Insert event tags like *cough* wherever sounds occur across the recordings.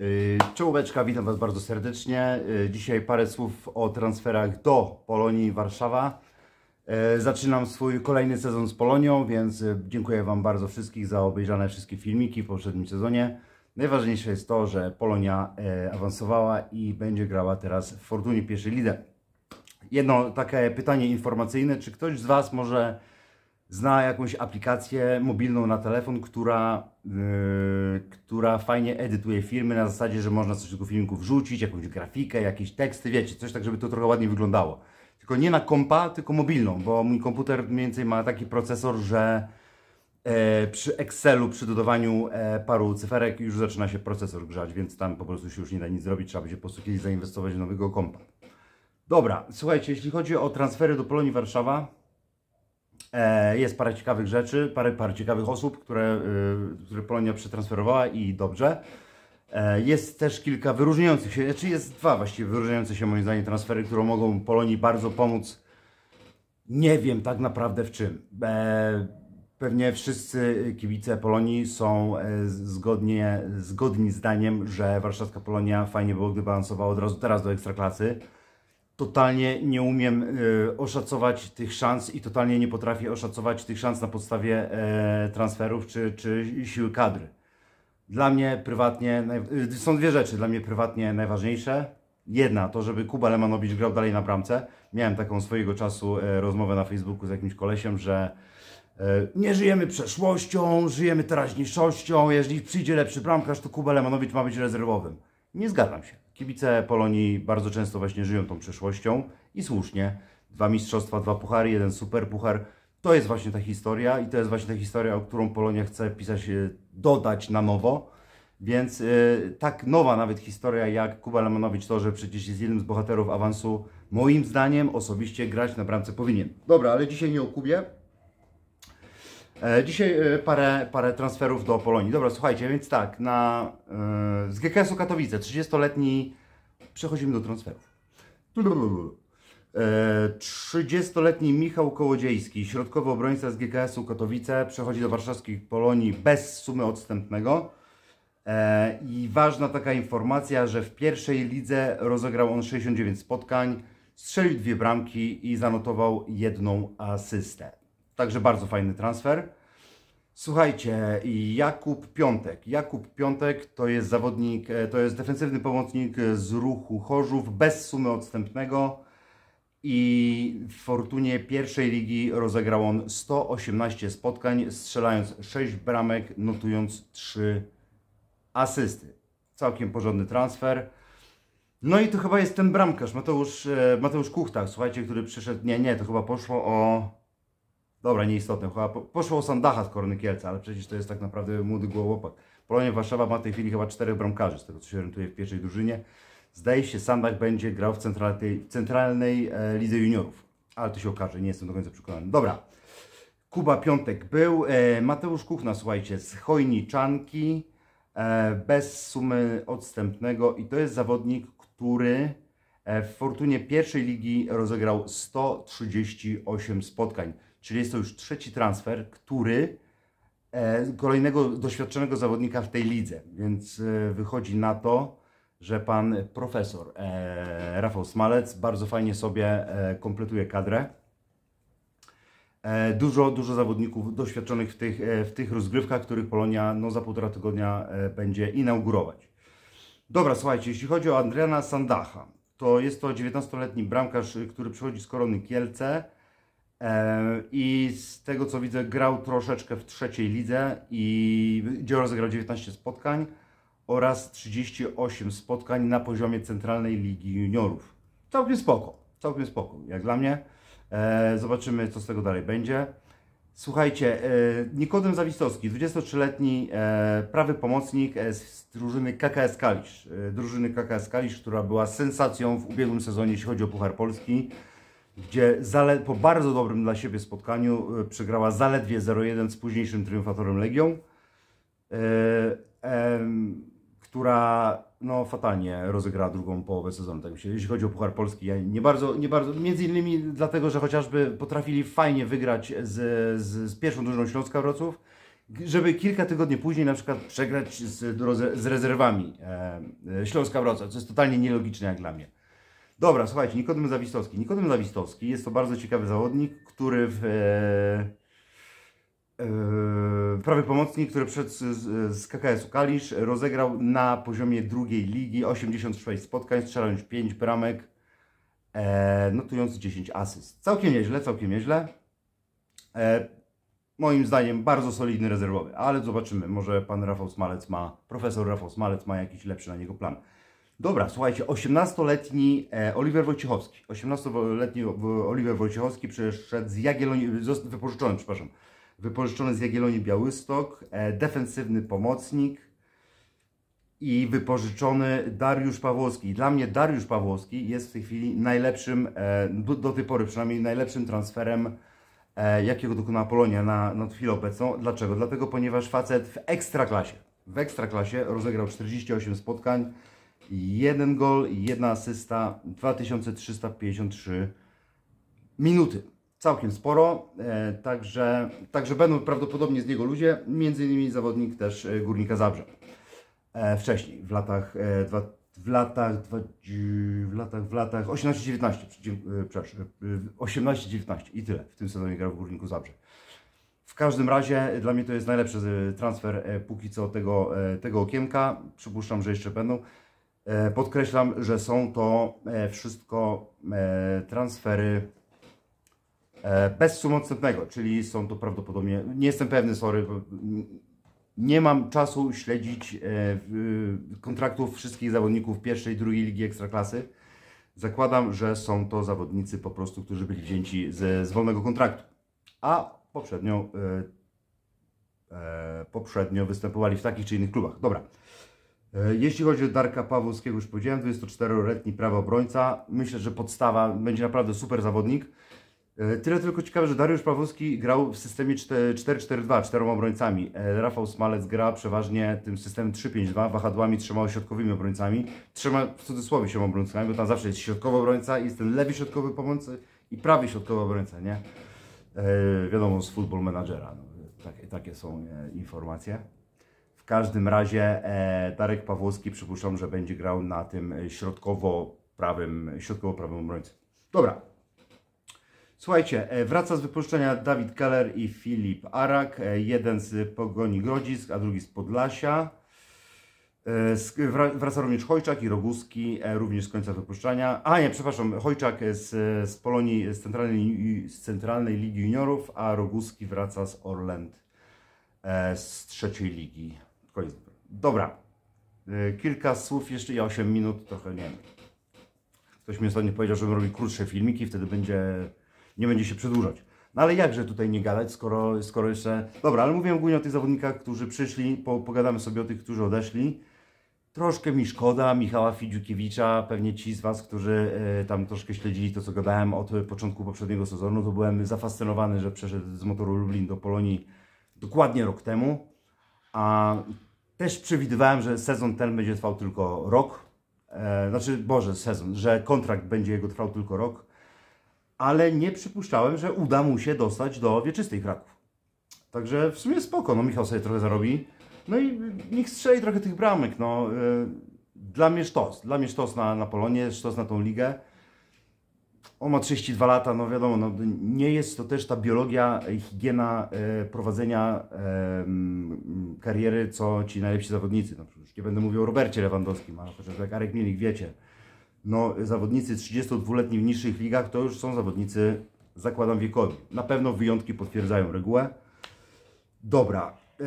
Y, czołóweczka, witam Was bardzo serdecznie. Y, dzisiaj parę słów o transferach do Polonii Warszawa. Y, zaczynam swój kolejny sezon z Polonią, więc dziękuję Wam bardzo wszystkich za obejrzane wszystkie filmiki w poprzednim sezonie. Najważniejsze jest to, że Polonia awansowała i będzie grała teraz w Fortunie pierwszej lidze. Jedno takie pytanie informacyjne, czy ktoś z Was może zna jakąś aplikację mobilną na telefon, która, yy, która fajnie edytuje filmy na zasadzie, że można coś do tego filmiku wrzucić, jakąś grafikę, jakieś teksty, wiecie, coś tak, żeby to trochę ładnie wyglądało. Tylko nie na kompa, tylko mobilną, bo mój komputer mniej więcej ma taki procesor, że e, przy Excelu, przy dodawaniu e, paru cyferek już zaczyna się procesor grzać, więc tam po prostu się już nie da nic zrobić, trzeba będzie po prostu kiedyś zainwestować w nowego kompa. Dobra, słuchajcie, jeśli chodzi o transfery do Polonii Warszawa, E, jest parę ciekawych rzeczy, parę, parę ciekawych osób, które, y, które Polonia przetransferowała i dobrze. E, jest też kilka wyróżniających się, czy znaczy jest dwa właściwie wyróżniające się moim zdaniem transfery, które mogą Polonii bardzo pomóc. Nie wiem tak naprawdę w czym. E, pewnie wszyscy kibice Polonii są zgodnie, zgodni zdaniem, że warszawska Polonia fajnie było, gdyby balansowała od razu teraz do Ekstraklasy totalnie nie umiem e, oszacować tych szans i totalnie nie potrafię oszacować tych szans na podstawie e, transferów czy, czy siły kadry. Dla mnie prywatnie, e, są dwie rzeczy dla mnie prywatnie najważniejsze. Jedna to, żeby Kuba Lemanowicz grał dalej na bramce. Miałem taką swojego czasu rozmowę na Facebooku z jakimś kolesiem, że nie żyjemy przeszłością, żyjemy teraźniejszością. Jeżeli przyjdzie lepszy bramkarz, to Kuba Lemanowicz ma być rezerwowym. Nie zgadzam się. Kibice Polonii bardzo często właśnie żyją tą przeszłością i słusznie. Dwa mistrzostwa, dwa puchary, jeden super puchar. To jest właśnie ta historia i to jest właśnie ta historia, o którą Polonia chce pisać, e, dodać na nowo. Więc yy, tak nowa nawet historia jak Kuba Lemanowicz to, że przecież jest jednym z bohaterów awansu, moim zdaniem osobiście grać na bramce powinien. Dobra, ale dzisiaj nie o Kubie, E, dzisiaj e, parę, parę transferów do Polonii. Dobra, słuchajcie, więc tak, na, e, z GKS-u Katowice, 30-letni, przechodzimy do transferów. 30-letni Michał Kołodziejski, środkowy obrońca z GKS-u Katowice, przechodzi do warszawskiej Polonii bez sumy odstępnego. I ważna taka informacja, że w pierwszej lidze rozegrał on 69 spotkań, strzelił dwie bramki i zanotował jedną asystę. Także bardzo fajny transfer. Słuchajcie, Jakub Piątek. Jakub Piątek to jest zawodnik, e, to jest defensywny pomocnik z ruchu Chorzów bez sumy odstępnego i w Fortunie pierwszej ligi rozegrał on 118 spotkań, strzelając 6 bramek, notując 3 asysty. Całkiem porządny transfer. No i to chyba jest ten bramkarz, Mateusz, e, Mateusz Kuchta, słuchajcie, który przyszedł, nie, nie, to chyba poszło o Dobra, nieistotne. Chyba poszło poszło Sandacha z Korony Kielce, ale przecież to jest tak naprawdę młody głowopak. Polonia Warszawa ma w tej chwili chyba czterech bramkarzy, z tego co się orientuje w pierwszej drużynie. Zdaje się, Sandach będzie grał w centralnej, centralnej e, lidze juniorów. Ale to się okaże, nie jestem do końca przekonany. Dobra. Kuba Piątek był. E, Mateusz Kuchna, słuchajcie, z Chojniczanki, e, bez sumy odstępnego. I to jest zawodnik, który e, w Fortunie pierwszej ligi rozegrał 138 spotkań. Czyli jest to już trzeci transfer, który e, kolejnego doświadczonego zawodnika w tej lidze. Więc e, wychodzi na to, że pan profesor e, Rafał Smalec bardzo fajnie sobie kompletuje kadrę. Dużo, dużo zawodników doświadczonych w tych, w tych rozgrywkach, których Polonia no, za półtora tygodnia będzie inaugurować. Dobra, słuchajcie, jeśli chodzi o Adriana Sandacha, to jest to 19-letni bramkarz, który przychodzi z Korony Kielce. E, I z tego co widzę, grał troszeczkę w trzeciej lidze i gdzie rozegrał 19 spotkań oraz 38 spotkań na poziomie Centralnej Ligi Juniorów. Całkiem spoko, całkiem spoko, jak dla mnie. E, zobaczymy, co z tego dalej będzie. Słuchajcie, e, Nikodem Zawistowski, 23-letni prawy pomocnik z drużyny KKS Kalisz. Drużyny KKS Kalisz, która była sensacją w ubiegłym sezonie, jeśli chodzi o Puchar Polski gdzie po bardzo dobrym dla siebie spotkaniu y, przegrała zaledwie 0-1 z późniejszym triumfatorem Legią, y, która no, fatalnie rozegrała drugą połowę sezonu. Tak Jeśli chodzi o Puchar Polski, ja nie bardzo, nie bardzo, między innymi dlatego, że chociażby potrafili fajnie wygrać z, z, z pierwszą drużyną Śląska Wrocław, żeby kilka tygodni później na przykład przegrać z, z rezerwami Śląska Wrocław, co jest totalnie nielogiczne jak dla mnie. Dobra, słuchajcie, Nikodem Zawistowski. Nikodem Zawistowski jest to bardzo ciekawy zawodnik, który w, e, e, prawy pomocnik, który przed z, z KKS-u Kalisz rozegrał na poziomie drugiej ligi 86 spotkań, strzelając 5 bramek, e, notując 10 asyst. Całkiem nieźle, całkiem nieźle. E, moim zdaniem bardzo solidny rezerwowy, ale zobaczymy, może pan Rafał Smalec ma, profesor Rafał Smalec ma jakiś lepszy na niego plan. Dobra, słuchajcie, 18-letni e, Oliver Wojciechowski. 18-letni e, Oliver Wojciechowski przeszedł z Jagiellonii, wypożyczony, przepraszam, wypożyczony z Jagiellonii Białystok, e, defensywny pomocnik i wypożyczony Dariusz Pawłowski. Dla mnie Dariusz Pawłowski jest w tej chwili najlepszym, do, do tej pory przynajmniej najlepszym transferem, jakiego dokonała Polonia na, na chwilę obecną. Dlaczego? Dlatego, ponieważ facet w ekstraklasie, w ekstraklasie rozegrał 48 spotkań, jeden gol, jedna asysta, 2353 minuty. Całkiem sporo, e, także, także będą prawdopodobnie z niego ludzie, między innymi zawodnik też e, Górnika Zabrze. E, wcześniej, w latach, w latach, w latach, w latach 18-19, przepraszam, 18-19 i tyle w tym sezonie grał w Górniku Zabrze. W każdym razie dla mnie to jest najlepszy transfer póki co tego, tego okienka. Przypuszczam, że jeszcze będą. E, podkreślam, że są to e, wszystko e, transfery bez sumu odstępnego, czyli są to prawdopodobnie, nie jestem pewny, sorry, nie mam czasu śledzić kontraktów wszystkich zawodników pierwszej i drugiej ligi ekstraklasy. Zakładam, że są to zawodnicy po prostu, którzy byli wzięci z, z wolnego kontraktu, a poprzednio, poprzednio występowali w takich czy innych klubach. Dobra. E, jeśli chodzi o Darka Pawłowskiego, już powiedziałem, 24-letni prawa obrońca. Myślę, że podstawa będzie naprawdę super zawodnik. E, tyle tylko ciekawe, że Dariusz Pawłowski grał w systemie 4-4-2, czteroma obrońcami. E, Rafał Smalec gra przeważnie tym systemem 3-5-2, wahadłami trzema środkowymi obrońcami. Trzema w cudzysłowie się obrońcami, bo tam zawsze jest środkowy obrońca, jest ten lewy środkowy pomocy i prawy środkowy obrońca, nie? Wiadomo, z football menadżera. No, tak, takie są informacje. W każdym razie e, Darek Pawłowski przypuszczam, że będzie grał na tym e, środkowo-prawym środkowo prawym obrońcy. Dobra. Słuchajcie, e, wraca z wypuszczenia Dawid Keller i Filip Arak. E, jeden z Pogoni Grodzisk, a drugi z Podlasia. E, wraca również Hojczak i Roguski, e, również z końca wypuszczania. A nie, przepraszam, Hojczak z, z Polonii, z centralnej, z centralnej Ligi Juniorów, a Roguski wraca z Orland z trzeciej ligi koniec. Dobra. E, kilka słów jeszcze i 8 minut, trochę nie wiem. Ktoś mi ostatnio powiedział, żebym robił krótsze filmiki, wtedy będzie, nie będzie się przedłużać. No ale jakże tutaj nie gadać, skoro, skoro jeszcze... Dobra, ale mówię głównie o tych zawodnikach, którzy przyszli, po, pogadamy sobie o tych, którzy odeszli. Troszkę mi szkoda Michała Fidziukiewicza, pewnie ci z Was, którzy y, tam troszkę śledzili to, co gadałem od początku poprzedniego sezonu, to byłem zafascynowany, że przeszedł z motoru Lublin do Polonii dokładnie rok temu. A też przewidywałem, że sezon ten będzie trwał tylko rok. E, znaczy, Boże, sezon, że kontrakt będzie jego trwał tylko rok. Ale nie przypuszczałem, że uda mu się dostać do wieczystej Kraków. Także w sumie spoko, no Michał sobie trochę zarobi. No i niech strzeli trochę tych bramek, no. E, dla mnie sztos, dla mnie sztos na, na Polonię, sztos na tą ligę. On ma 32 lata, no wiadomo, no, nie jest to też ta biologia, higiena e, prowadzenia e, kariery, co ci najlepsi zawodnicy. No, już nie będę mówił o Robercie Lewandowskim, ale chociaż jak Arek Milik, wiecie. No, zawodnicy 32-letni w niższych ligach to już są zawodnicy, zakładam, wiekowi. Na pewno wyjątki potwierdzają regułę. Dobra, E,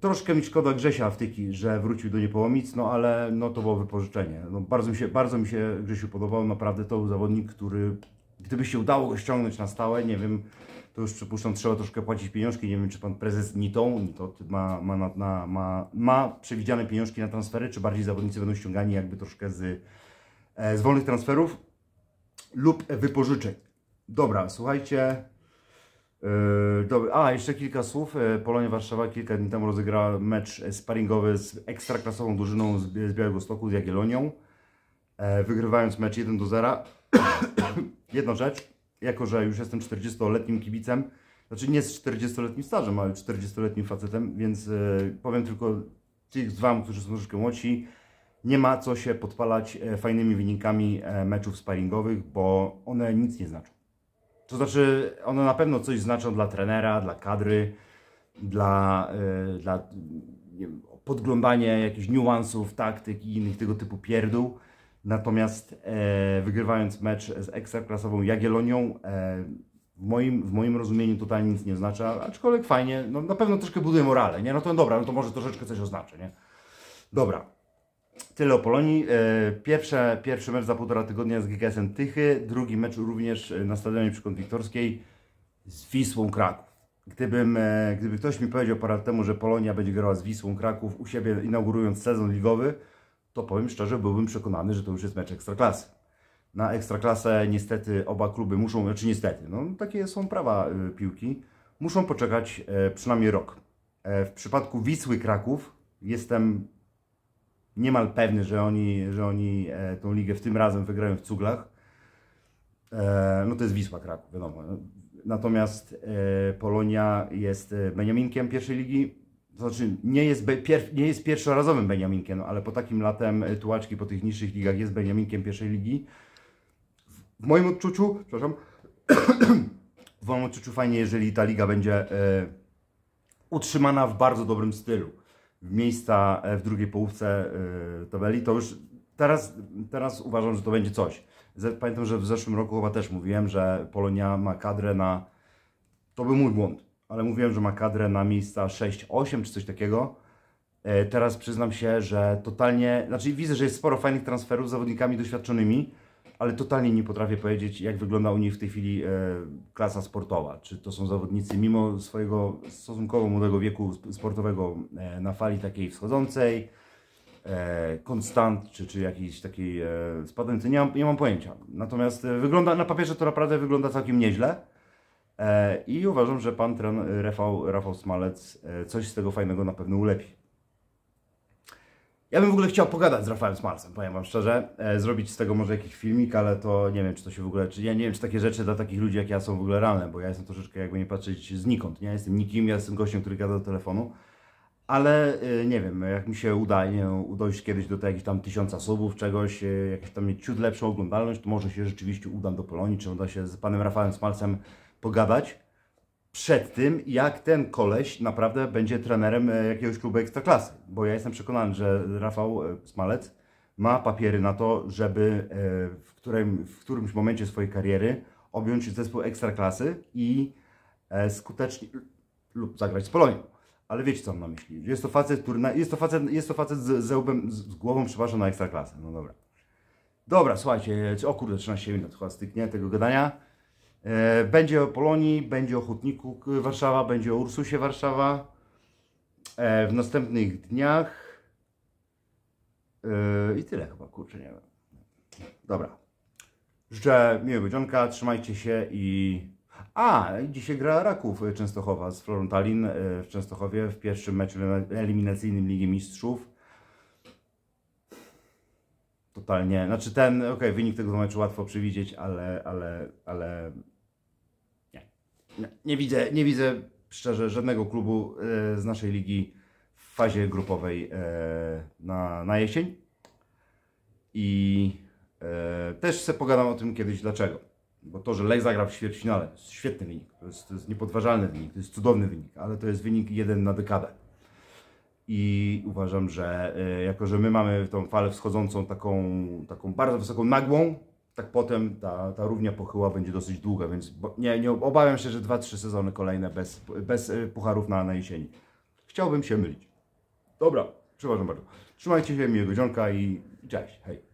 troszkę mi szkoda Grzesia Wtyki, że wrócił do Niepołomic, no ale no, to było wypożyczenie. No, bardzo, mi się, bardzo mi się Grzesiu podobał, naprawdę to był zawodnik, który gdyby się udało go ściągnąć na stałe, nie wiem, to już przypuszczam trzeba troszkę płacić pieniążki, nie wiem czy pan prezes Nitą, Nito ma, ma, na, na, ma, ma przewidziane pieniążki na transfery, czy bardziej zawodnicy będą ściągani jakby troszkę z, e, z wolnych transferów lub wypożyczek. Dobra, słuchajcie, Yy, Dobry. A, jeszcze kilka słów. Yy, Polonia Warszawa kilka dni temu rozegrała mecz sparingowy z ekstraklasową drużyną z Białego Stoku, z Jagiellonią, yy, wygrywając mecz 1 do 0. *coughs* Jedna rzecz, jako że już jestem 40-letnim kibicem, znaczy nie z 40-letnim stażem, ale 40-letnim facetem, więc powiem tylko tych z Wam, którzy są troszeczkę młodsi, nie ma co się podpalać e, fajnymi wynikami e, meczów sparingowych, bo one nic nie znaczą. To znaczy, one na pewno coś znaczą dla trenera, dla kadry, dla, yy, dla podglądania jakichś niuansów, taktyk i innych tego typu pierdół. Natomiast e, wygrywając mecz z ekstraklasową Jagielonią, e, w, moim, w moim rozumieniu totalnie nic nie oznacza, aczkolwiek fajnie, no, na pewno troszkę buduje morale, nie? No to dobra, no to może troszeczkę coś oznacza, nie? Dobra, Tyle o Polonii. E, pierwsze, pierwszy mecz za półtora tygodnia z GKS-em Tychy, drugi mecz również e, na stadionie przy Wiktorskiej z Wisłą Kraków. Gdybym, e, gdyby ktoś mi powiedział parę lat temu, że Polonia będzie grała z Wisłą Kraków u siebie inaugurując sezon ligowy, to powiem szczerze, byłbym przekonany, że to już jest mecz Ekstraklasy. Na Ekstraklasę niestety oba kluby muszą, znaczy niestety, no takie są prawa piłki, muszą poczekać przynajmniej rok. W przypadku Wisły Kraków jestem niemal pewny, że oni, że oni e, tą ligę w tym razem wygrają w cuglach. E, no to jest Wisła Kraków, wiadomo. Natomiast e, Polonia jest Beniaminkiem pierwszej ligi. To znaczy, nie jest, pier, nie jest pierwszorazowym Beniaminkiem, no, ale po takim latem tułaczki po tych niższych ligach jest Beniaminkiem pierwszej ligi. W moim odczuciu, przepraszam, *coughs* w moim odczuciu fajnie, jeżeli ta liga będzie utrzymana w bardzo dobrym stylu miejsca e, w drugiej połówce e, tabeli, to już teraz, teraz uważam, że to będzie coś. Pamiętam, że w zeszłym roku chyba też mówiłem, że Polonia ma kadrę na. To był mój błąd, ale mówiłem, że ma kadrę na miejsca 6-8 czy coś takiego. E, teraz przyznam się, że totalnie. Znaczy, widzę, że jest sporo fajnych transferów z zawodnikami doświadczonymi, ale totalnie nie potrafię powiedzieć, jak wygląda u nich w tej chwili e, klasa sportowa. Czy to są zawodnicy mimo swojego stosunkowo młodego wieku sportowego e, na fali takiej wschodzącej, e, konstant, czy, czy jakiejś takiej e, spadającej, nie mam, nie mam pojęcia. Natomiast e, wygląda, na papierze to naprawdę wygląda całkiem nieźle. E, I uważam, że pan tren Rafał, Rafał Smalec e, coś z tego fajnego na pewno ulepi. Ja bym w ogóle chciał pogadać z Rafałem Smarsem, powiem wam szczerze. E, zrobić z tego może jakiś filmik, ale to nie wiem, czy to się w ogóle... Czy, ja nie wiem, czy takie rzeczy dla takich ludzi jak ja są w ogóle realne, bo ja jestem troszeczkę jakby nie patrzeć znikąd, nie? Ja jestem nikim, ja jestem gościem, który gada do telefonu. Ale e, nie wiem, jak mi się uda, nie dojść kiedyś do jakichś tam tysiąca subów, czegoś, e, jakieś tam mieć ciut lepszą oglądalność, to może się rzeczywiście udam do Polonii, czy uda się z panem Rafałem Smarsem pogadać przed tym, jak ten koleś naprawdę będzie trenerem e, jakiegoś klubu ekstraklasy. Bo ja jestem przekonany, że Rafał e, Smalec ma papiery na to, żeby e, w, którym, w którymś momencie swojej kariery objąć zespół ekstraklasy i skutecznie lub zagrać z Polonią. Ale wiecie co mam na myśli. Jest to facet, który na, jest to facet, jest to facet z, z, łbem, z głową, przeważnie na ekstraklasę. No dobra. Dobra, słuchajcie, o kurde, 13 minut chyba styknie tego gadania. E, będzie o Polonii, będzie o Hutniku Warszawa, będzie o Ursusie Warszawa. E, w następnych dniach. E, I tyle chyba, kurczę, nie wiem. Dobra. Życzę miłego dzionka, trzymajcie się i... A, dzisiaj gra Raków Częstochowa z Florentalin w Częstochowie w pierwszym meczu eliminacyjnym Ligi Mistrzów totalnie. Znaczy ten, okej, okay, wynik tego meczu łatwo przewidzieć, ale, ale, ale nie. nie. Nie, widzę, nie widzę szczerze żadnego klubu e, z naszej ligi w fazie grupowej e, na, na jesień. I e, też se pogadam o tym kiedyś dlaczego. Bo to, że Lech zagrał w ćwierćfinale, jest świetny wynik. To jest, to jest niepodważalny wynik, to jest cudowny wynik, ale to jest wynik jeden na dekadę i uważam, że e, jako, że my mamy tą falę wschodzącą taką, taką bardzo wysoką, nagłą, tak potem ta, ta równia pochyła będzie dosyć długa, więc nie, nie obawiam się, że 2-3 sezony kolejne bez, bez e, pucharów na, na jesieni. Chciałbym się mylić. Dobra, przepraszam bardzo. Trzymajcie się, miłego dzionka i cześć, hej.